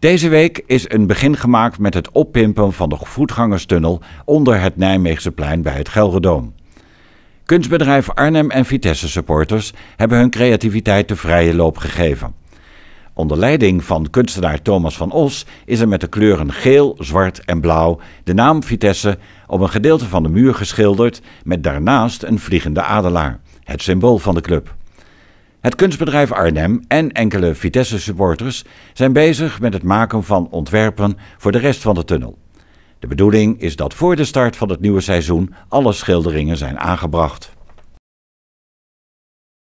Deze week is een begin gemaakt met het oppimpen van de voetgangerstunnel onder het Nijmeegse plein bij het Gelredoom. Kunstbedrijf Arnhem en Vitesse supporters hebben hun creativiteit de vrije loop gegeven. Onder leiding van kunstenaar Thomas van Os is er met de kleuren geel, zwart en blauw de naam Vitesse op een gedeelte van de muur geschilderd met daarnaast een vliegende adelaar, het symbool van de club. Het kunstbedrijf Arnhem en enkele Vitesse-supporters zijn bezig met het maken van ontwerpen voor de rest van de tunnel. De bedoeling is dat voor de start van het nieuwe seizoen alle schilderingen zijn aangebracht.